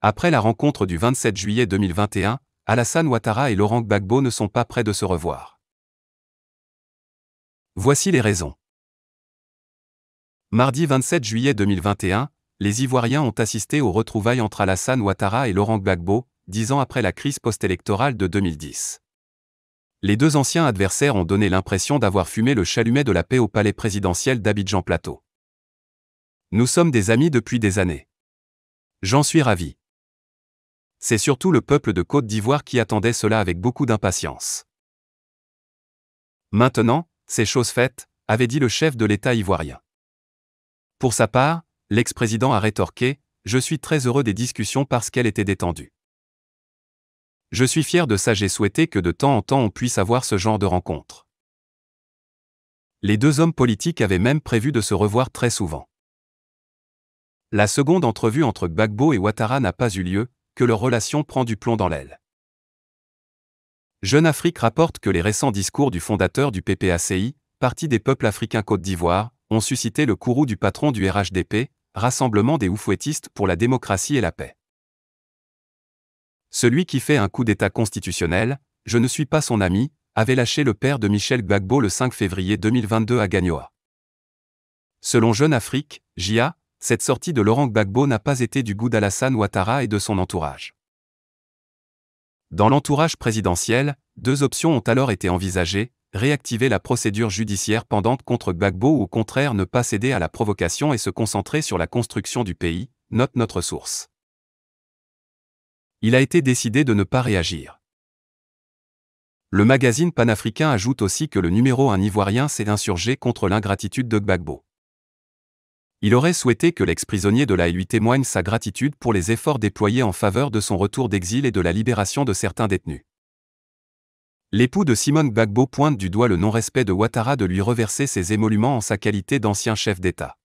Après la rencontre du 27 juillet 2021, Alassane Ouattara et Laurent Gbagbo ne sont pas prêts de se revoir. Voici les raisons. Mardi 27 juillet 2021, les Ivoiriens ont assisté aux retrouvailles entre Alassane Ouattara et Laurent Gbagbo, dix ans après la crise post-électorale de 2010. Les deux anciens adversaires ont donné l'impression d'avoir fumé le chalumet de la paix au palais présidentiel d'Abidjan Plateau. Nous sommes des amis depuis des années. J'en suis ravi c'est surtout le peuple de Côte d'Ivoire qui attendait cela avec beaucoup d'impatience. Maintenant, c'est chose faite, avait dit le chef de l'État ivoirien. Pour sa part, l'ex-président a rétorqué Je suis très heureux des discussions parce qu'elles étaient détendues. Je suis fier de ça, j'ai souhaité que de temps en temps on puisse avoir ce genre de rencontres. Les deux hommes politiques avaient même prévu de se revoir très souvent. La seconde entrevue entre Gbagbo et Ouattara n'a pas eu lieu, que leur relation prend du plomb dans l'aile. Jeune Afrique rapporte que les récents discours du fondateur du PPACI, Parti des peuples africains Côte d'Ivoire, ont suscité le courroux du patron du RHDP, Rassemblement des Oufouettistes pour la démocratie et la paix. Celui qui fait un coup d'État constitutionnel, je ne suis pas son ami, avait lâché le père de Michel Gbagbo le 5 février 2022 à Gagnoa. Selon Jeune Afrique, JA, cette sortie de Laurent Gbagbo n'a pas été du goût d'Alassane Ouattara et de son entourage. Dans l'entourage présidentiel, deux options ont alors été envisagées, réactiver la procédure judiciaire pendante contre Gbagbo ou au contraire ne pas céder à la provocation et se concentrer sur la construction du pays, note notre source. Il a été décidé de ne pas réagir. Le magazine panafricain ajoute aussi que le numéro 1 ivoirien s'est insurgé contre l'ingratitude de Gbagbo il aurait souhaité que l'ex-prisonnier de la lui témoigne sa gratitude pour les efforts déployés en faveur de son retour d'exil et de la libération de certains détenus. L'époux de Simone Gbagbo pointe du doigt le non-respect de Ouattara de lui reverser ses émoluments en sa qualité d'ancien chef d'État.